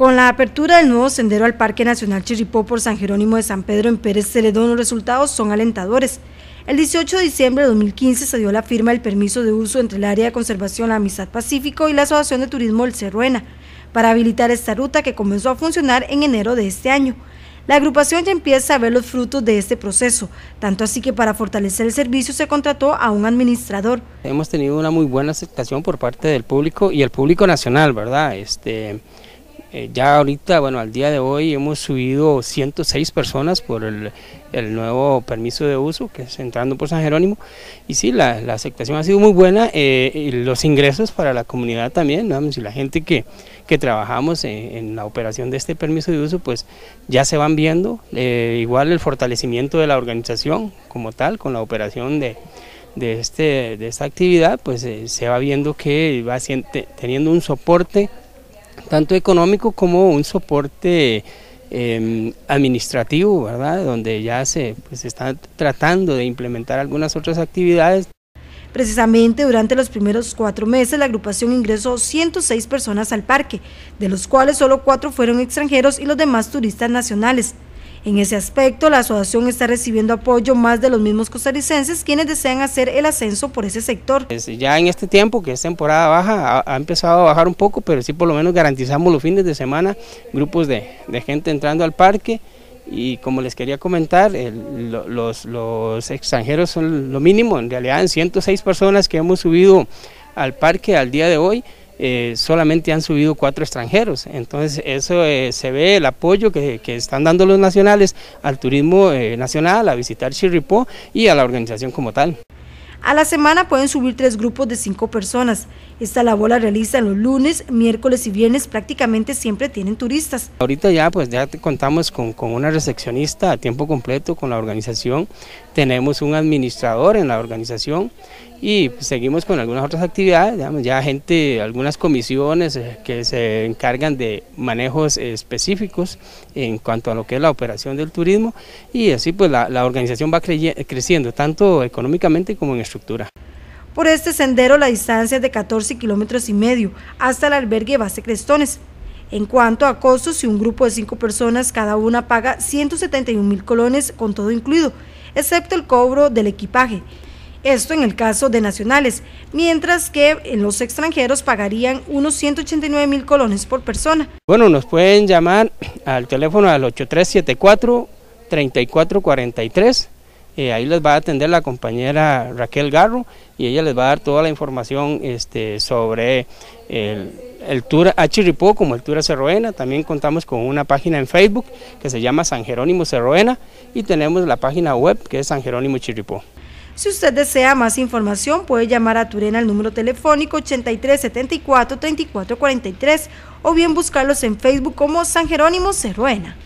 Con la apertura del nuevo sendero al Parque Nacional Chiripó por San Jerónimo de San Pedro en Pérez Celedón, los resultados son alentadores. El 18 de diciembre de 2015 se dio la firma del permiso de uso entre el área de conservación La Amistad Pacífico y la Asociación de Turismo El Cerruena para habilitar esta ruta que comenzó a funcionar en enero de este año. La agrupación ya empieza a ver los frutos de este proceso, tanto así que para fortalecer el servicio se contrató a un administrador. Hemos tenido una muy buena aceptación por parte del público y el público nacional, ¿verdad? Este, eh, ya ahorita, bueno, al día de hoy hemos subido 106 personas por el, nuevo permiso de uso, que es entrando por San Jerónimo. Y sí, la, aceptación ha sido muy buena eh, y los ingresos para la comunidad también, y la gente que, trabajamos en, la operación de este permiso de uso, pues ya se van viendo. Eh, igual el fortalecimiento de la organización como tal, con la operación de, este, de esta actividad, pues se va viendo que va teniendo un soporte tanto económico como un soporte em, administrativo, Donde ya se pues, tratando de implementar algunas otras actividades. Precisamente durante los primeros cuatro meses la agrupación ingresó 106 personas al parque, de los cuales solo cuatro fueron extranjeros y los demás turistas nacionales. En ese aspecto, la asociación está recibiendo apoyo más de los mismos costarricenses quienes desean hacer el ascenso por ese sector. Ya en este tiempo, que es temporada baja, ha, empezado a bajar un poco, pero sí por lo menos garantizamos los fines de semana grupos de, gente entrando al parque y como les quería comentar, los, los, extranjeros son lo mínimo, en realidad en 106 personas que hemos subido al parque al día de hoy, eh, solamente han subido cuatro extranjeros. Entonces eso eh, se ve el apoyo que, están dando los nacionales al turismo eh, nacional, a visitar Chirripó y a la organización como tal. A la semana pueden subir tres grupos de cinco personas. Esta labor la realizan los lunes, miércoles y viernes, prácticamente siempre tienen turistas. Ahorita ya pues ya contamos con, con, una recepcionista a tiempo completo con la organización, tenemos un administrador en la organización y pues, seguimos con algunas otras actividades, ya gente, algunas comisiones eh, que se encargan de manejos específicos en cuanto a lo que es la operación del turismo y así pues la, organización va creciendo tanto económicamente como en estructura. Por este sendero la distancia es de 14 kilómetros y medio hasta el albergue Base Crestones. En cuanto a costos, si un grupo de cinco personas cada una paga 171 mil colones con todo incluido, excepto el cobro del equipaje. Esto en el caso de nacionales, mientras que en los extranjeros pagarían unos 189 mil colones por persona. Bueno, nos pueden llamar al teléfono al 8374-3443. Eh, ahí les va a atender la compañera Raquel Garro y ella les va a dar toda la información este, sobre el, Tour a Chiripó como el Tour a Cerroena. También contamos con una página en Facebook que se llama San Jerónimo Cerroena y tenemos la página web que es San Jerónimo Chiripó. Si usted desea más información, puede llamar a Turena al número telefónico 8374-3443 o bien buscarlos en Facebook como San Jerónimo Cerruena.